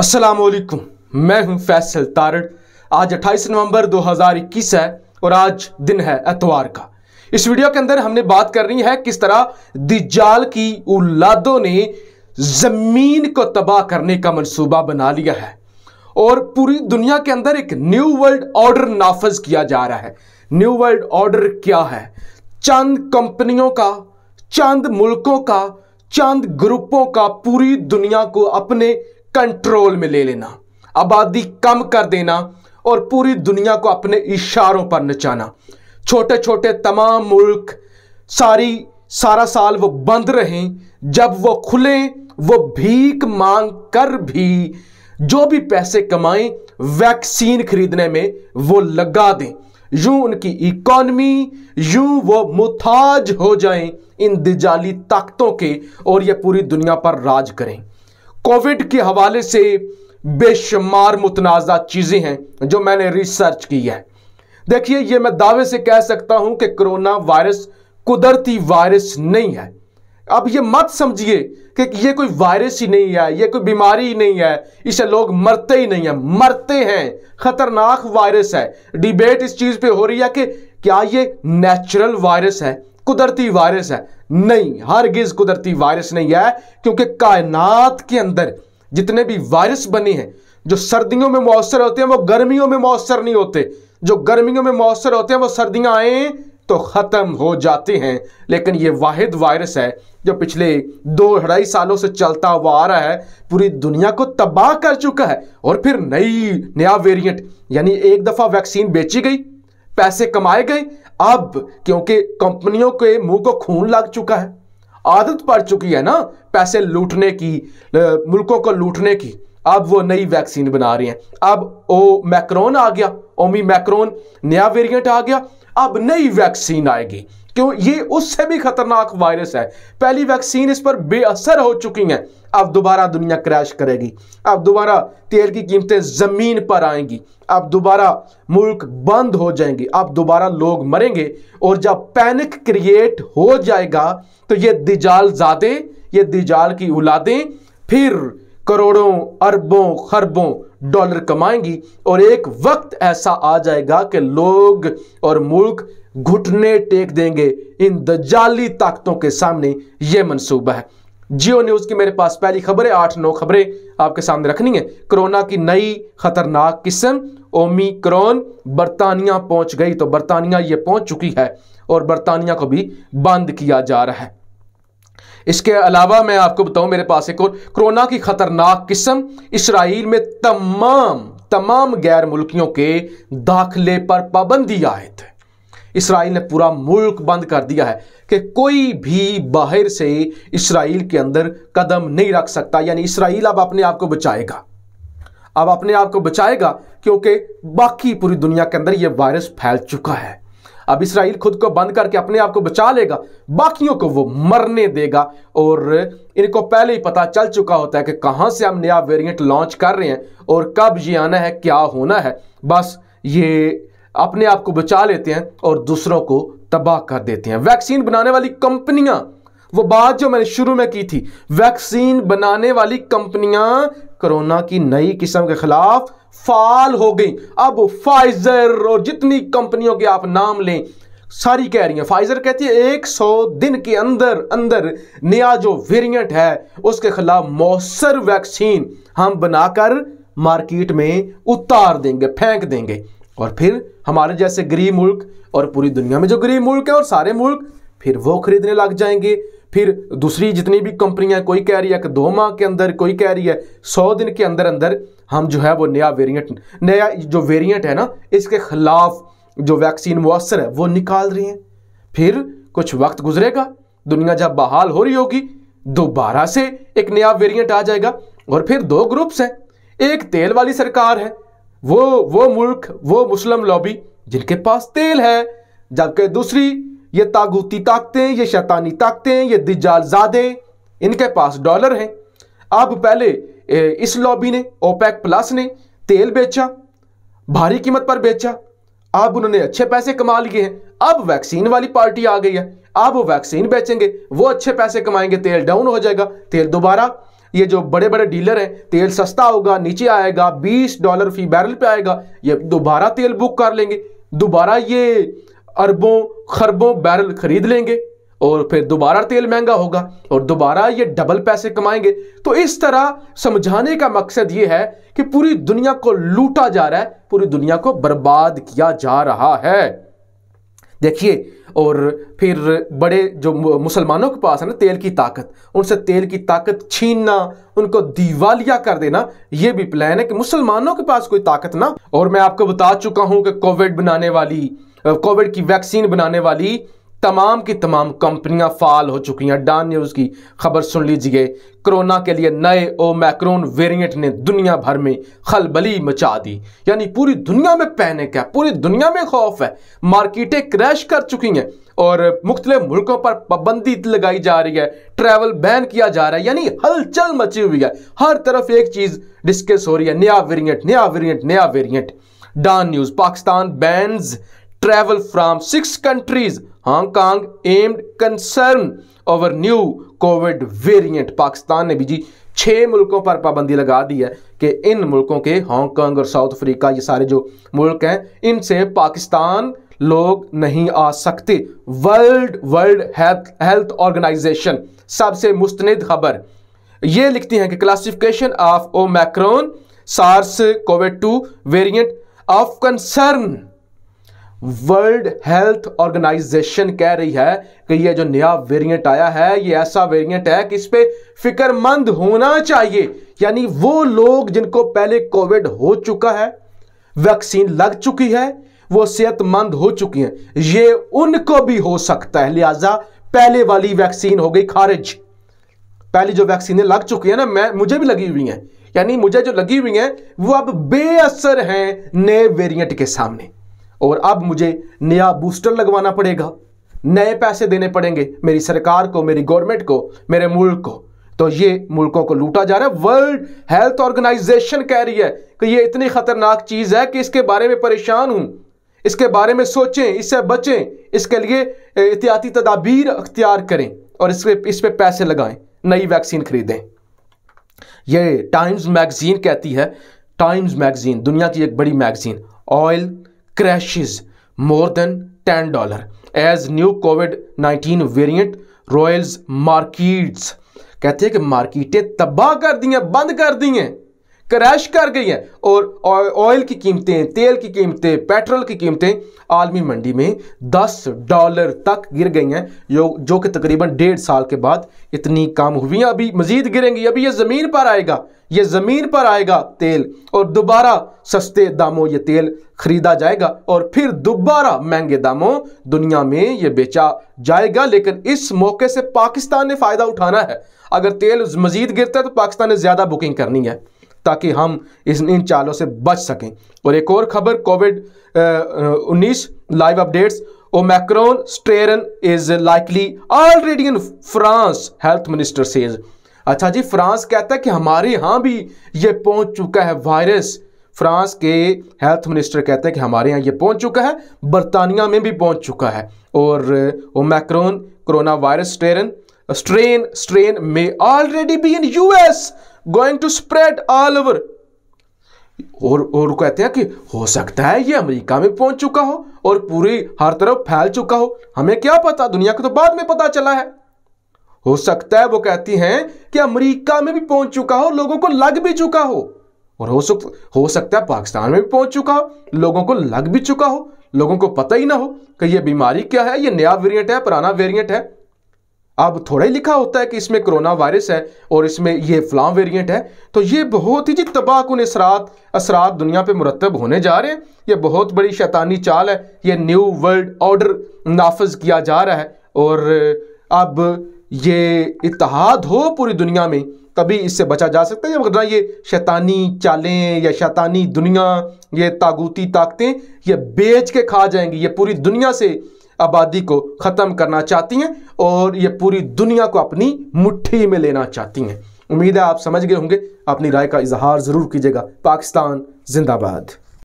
असलम मैं हूं फैसल तारड़ आज 28 नवंबर 2021 है और आज दिन है एतवार का इस वीडियो के अंदर हमने बात करनी है किस तरह दिजाल की उलादों ने ज़मीन को तबाह करने का मंसूबा बना लिया है और पूरी दुनिया के अंदर एक न्यू वर्ल्ड ऑर्डर नाफज किया जा रहा है न्यू वर्ल्ड ऑर्डर क्या है चंद कंपनियों का चंद मुल्कों का चंद ग्रुपों का पूरी दुनिया को अपने कंट्रोल में ले लेना आबादी कम कर देना और पूरी दुनिया को अपने इशारों पर नचाना छोटे छोटे तमाम मुल्क सारी सारा साल वो बंद रहें जब वो खुलें वो भीख मांग कर भी जो भी पैसे कमाएं वैक्सीन खरीदने में वो लगा दें यूं उनकी इकॉनमी यूं वो मुथाज हो जाएं इन दिजाली ताकतों के और ये पूरी दुनिया पर राज करें कोविड के हवाले से बेशुमार मुतनाज़ चीज़ें हैं जो मैंने रिसर्च की है देखिए ये मैं दावे से कह सकता हूं कि कोरोना वायरस कुदरती वायरस नहीं है अब ये मत समझिए कि ये कोई वायरस ही नहीं है ये कोई बीमारी ही नहीं है इसे लोग मरते ही नहीं है मरते हैं खतरनाक वायरस है डिबेट इस चीज़ पे हो रही है कि क्या ये नेचुरल वायरस है कुदरती वायरस है नहीं हर गिज कुदरती वायरस नहीं है क्योंकि कायनात के अंदर जितने भी वायरस बने हैं जो सर्दियों में मौसर होते हैं वो गर्मियों में मौसर नहीं होते जो गर्मियों में मौसर होते हैं वो सर्दियां आए तो ख़त्म हो जाते हैं लेकिन ये वाहिद वायरस है जो पिछले दो अढ़ाई सालों से चलता हुआ आ रहा है पूरी दुनिया को तबाह कर चुका है और फिर नई नया वेरिएंट यानी एक दफ़ा वैक्सीन बेची गई पैसे कमाए गए अब क्योंकि कंपनियों के मुंह को खून लग चुका है आदत पड़ चुकी है ना पैसे लूटने की मुल्कों को लूटने की अब वो नई वैक्सीन बना रही हैं अब ओ मैक्रोन आ गया ओमी मैक्रोन नया वेरिएंट आ गया अब नई वैक्सीन आएगी क्यों ये उससे भी खतरनाक वायरस है पहली वैक्सीन इस पर बेअसर हो चुकी है अब दोबारा दुनिया क्रैश करेगी अब दोबारा तेल की कीमतें ज़मीन पर आएंगी अब दोबारा मुल्क बंद हो जाएंगे अब दोबारा लोग मरेंगे और जब पैनिक क्रिएट हो जाएगा तो ये दिजाल ज़ादे ये दिजाल की औलादें फिर करोड़ों अरबों खरबों डॉलर कमाएंगी और एक वक्त ऐसा आ जाएगा कि लोग और मुल्क घुटने टेक देंगे इन दजाली ताकतों के सामने ये मनसूबा है जियो न्यूज की मेरे पास पहली खबर है आठ नौ खबरें आपके सामने रखनी है कोरोना की नई खतरनाक किस्म ओमिक्रॉन बरतानिया पहुंच गई तो बरतानिया ये पहुंच चुकी है और बरतानिया को भी बंद किया जा रहा है इसके अलावा मैं आपको बताऊं मेरे पास एक और कोरोना की खतरनाक किस्म इसराइल में तमाम तमाम गैर मुल्कियों के दाखिले पर पाबंदी आए थे इसराइल ने पूरा मुल्क बंद कर दिया है कि कोई भी बाहर से इसराइल के अंदर कदम नहीं रख सकता यानी इसराइल अब अपने आप को बचाएगा अब अपने आप को बचाएगा क्योंकि बाकी पूरी दुनिया के अंदर यह वायरस फैल चुका है अब इसराइल खुद को बंद करके अपने आप को बचा लेगा बाकियों को वो मरने देगा और इनको पहले ही पता चल चुका होता है कि कहां से हम नया वेरिएंट लॉन्च कर रहे हैं और कब ये आना है क्या होना है बस ये अपने आप को बचा लेते हैं और दूसरों को तबाह कर देते हैं वैक्सीन बनाने वाली कंपनियां वो बात जो मैंने शुरू में की थी वैक्सीन बनाने वाली कंपनियां कोरोना की नई किस्म के खिलाफ फाल हो गई अब फाइजर और जितनी कंपनियों के आप नाम लें सारी कह रही हैं फाइजर कहती है 100 दिन के अंदर अंदर नया जो वेरिएंट है उसके खिलाफ मौसर वैक्सीन हम बनाकर मार्केट में उतार देंगे फेंक देंगे और फिर हमारे जैसे गरीब मुल्क और पूरी दुनिया में जो गरीब मुल्क है और सारे मुल्क फिर वो खरीदने लग जाएंगे फिर दूसरी जितनी भी कंपनियां कोई कह रही है कि दो माह के अंदर कोई कह रही है सौ दिन के अंदर अंदर हम जो है वो नया वेरिएंट नया जो वेरिएंट है ना इसके खिलाफ जो वैक्सीन मुअसर है वो निकाल रही हैं फिर कुछ वक्त गुजरेगा दुनिया जब बहाल हो रही होगी दोबारा से एक नया वेरियंट आ जाएगा और फिर दो ग्रुप्स हैं एक तेल वाली सरकार है वो वो मुल्क वो मुस्लिम लॉबी जिनके पास तेल है जबकि दूसरी ये तागूती ताकतें ये शैतानी ताकतें ये जादे इनके पास डॉलर हैं अब पहले इस लॉबी ने ओपैक प्लस ने तेल बेचा भारी कीमत पर बेचा अब उन्होंने अच्छे पैसे कमा लिए हैं अब वैक्सीन वाली पार्टी आ गई है अब वो वैक्सीन बेचेंगे वो अच्छे पैसे कमाएंगे तेल डाउन हो जाएगा तेल दोबारा ये जो बड़े बड़े डीलर हैं तेल सस्ता होगा नीचे आएगा बीस डॉलर फी बैरल पे आएगा ये दोबारा तेल बुक कर लेंगे दोबारा ये अरबों खरबों बैरल खरीद लेंगे और फिर दोबारा तेल महंगा होगा और दोबारा ये डबल पैसे कमाएंगे तो इस तरह समझाने का मकसद ये है कि पूरी दुनिया को लूटा जा रहा है पूरी दुनिया को बर्बाद किया जा रहा है देखिए और फिर बड़े जो मुसलमानों के पास है ना तेल की ताकत उनसे तेल की ताकत छीनना उनको दिवालिया कर देना ये भी प्लान है कि मुसलमानों के पास कोई ताकत ना और मैं आपको बता चुका हूं कि कोविड बनाने वाली कोविड की वैक्सीन बनाने वाली तमाम की तमाम कंपनियां फाल हो चुकी हैं डान न्यूज़ की खबर सुन लीजिए कोरोना के लिए नए ओ मैक्रोन वेरिएंट ने दुनिया भर में खलबली मचा दी यानी पूरी दुनिया में पैनिक है पूरी दुनिया में खौफ है मार्केटें क्रैश कर चुकी हैं और मुख्तलिफ मुल्कों पर पाबंदी लगाई जा रही है ट्रैवल बैन किया जा रहा है यानी हलचल मची हुई है हर तरफ एक चीज़ डिस्कस हो रही है नया वेरियंट नया वेरियंट नया variant Dawn news Pakistan bans travel from six countries Hong Kong aimed concern over new COVID variant Pakistan ने भी जी छः मुल्कों पर पाबंदी लगा दी है कि इन मुल्कों के हांगकॉन्ग और साउथ अफ्रीका ये सारे जो मुल्क हैं इनसे पाकिस्तान लोग नहीं आ सकते world world health health organization सबसे मुस्तनद खबर ये लिखती हैं कि classification of Omicron SARS COVID two variant of concern world health organization कह रही है कि ये जो नया वेरिएंट आया है ये ऐसा वेरिएंट है कि इस पर फिक्रमंद होना चाहिए यानी वो लोग जिनको पहले कोविड हो चुका है वैक्सीन लग चुकी है वो सेहतमंद हो चुकी हैं ये उनको भी हो सकता है लिहाजा पहले वाली वैक्सीन हो गई खारिज पहली जो वैक्सीने लग चुकी है ना मैं मुझे भी लगी हुई हैं यानी मुझे जो लगी हुई हैं वो अब बेअसर हैं नए वेरिएंट के सामने और अब मुझे नया बूस्टर लगवाना पड़ेगा नए पैसे देने पड़ेंगे मेरी सरकार को मेरी गवर्नमेंट को मेरे मुल्क को तो ये मुल्कों को लूटा जा रहा है वर्ल्ड हेल्थ ऑर्गेनाइजेशन कह रही है कि ये इतनी खतरनाक चीज़ है कि इसके बारे में परेशान हूँ इसके बारे में सोचें इससे बचें इसके लिए एहतियाती तदाबीर अख्तियार करें और इस पर इस पर पैसे लगाएं नई वैक्सीन खरीदें ये टाइम्स मैगज़ीन कहती है टाइम्स मैगज़ीन दुनिया की एक बड़ी magazine oil crashes more than $10 as new COVID-19 variant royals markets कहते हैं कि मार्केटें तबाह कर दी हैं बंद कर दी हैं क्रैश कर गई हैं और ऑयल की कीमतें तेल की कीमतें पेट्रोल की कीमतें आलमी मंडी में 10 डॉलर तक गिर गई हैं जो जो कि तकरीबन डेढ़ साल के बाद इतनी कम हुई हैं अभी मज़ीद गिरेंगी अभी ये ज़मीन पर आएगा ये ज़मीन पर आएगा तेल और दोबारा सस्ते दामों ये तेल ख़रीदा जाएगा और फिर दोबारा महंगे दामों दुनिया में ये बेचा जाएगा लेकिन इस मौके से पाकिस्तान ने फ़ायदा उठाना है अगर तेल मज़ीद गिरता है तो पाकिस्तान ने ज़्यादा बुकिंग करनी है ताकि हम इस इन चालों से बच सकें और एक और खबर कोविड उन्नीस live updates Omicron strain is likely already in France health minister says अच्छा जी फ्रांस कहता है कि हमारे यहाँ भी ये पहुंच चुका है वायरस फ्रांस के हेल्थ मिनिस्टर कहते हैं कि हमारे यहाँ ये पहुंच चुका है बरतानिया में भी पहुंच चुका है और Omicron corona virus strain strain strain में already be in US going to spread all over और और कहते हैं कि हो सकता है ये अमेरिका में पहुंच चुका हो और पूरी हर तरफ फैल चुका हो हमें क्या पता दुनिया को तो बाद में पता चला है हो सकता है वो कहती हैं कि अमेरिका में भी पहुंच चुका हो लोगों को लग भी चुका हो और हो सक हो सकता है पाकिस्तान में भी पहुंच चुका हो लोगों को लग भी चुका हो लोगों को पता ही ना हो कि ये बीमारी क्या है ये नया वेरिएंट है पुराना वेरिएंट है अब थोड़ा ही लिखा होता है कि इसमें कोरोना वायरस है और इसमें ये फ्लाम वेरिएंट है तो ये बहुत ही जी तबाह असरात असरात दुनिया पे मुरतब होने जा रहे हैं ये बहुत बड़ी शैतानी चाल है ये न्यू वर्ल्ड ऑर्डर नाफज किया जा रहा है और अब ये इतिहाद हो पूरी दुनिया में तभी इससे बचा जा सकता है वरना ये शैतानी चालें या शैतानी दुनिया ये तागूती ताकतें ये बेच के खा जाएंगी ये पूरी दुनिया से आबादी को ख़त्म करना चाहती हैं और ये पूरी दुनिया को अपनी मुट्ठी में लेना चाहती हैं उम्मीद है आप समझ गए होंगे अपनी राय का इजहार ज़रूर कीजिएगा पाकिस्तान जिंदाबाद